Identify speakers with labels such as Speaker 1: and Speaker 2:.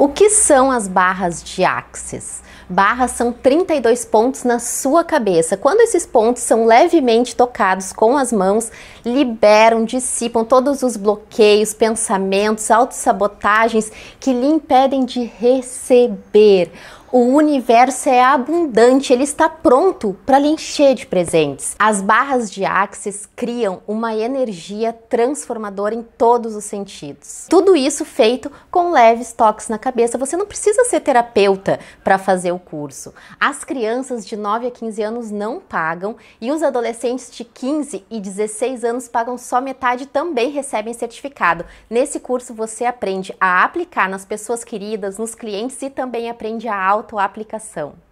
Speaker 1: O que são as barras de axis? Barras são 32 pontos na sua cabeça. Quando esses pontos são levemente tocados com as mãos, liberam, dissipam todos os bloqueios, pensamentos, autossabotagens que lhe impedem de receber. O universo é abundante, ele está pronto para lhe encher de presentes. As barras de Axis criam uma energia transformadora em todos os sentidos. Tudo isso feito com leves toques na cabeça. Você não precisa ser terapeuta para fazer o curso. As crianças de 9 a 15 anos não pagam e os adolescentes de 15 e 16 anos pagam só metade também recebem certificado. Nesse curso você aprende a aplicar nas pessoas queridas, nos clientes e também aprende a autoaplicação.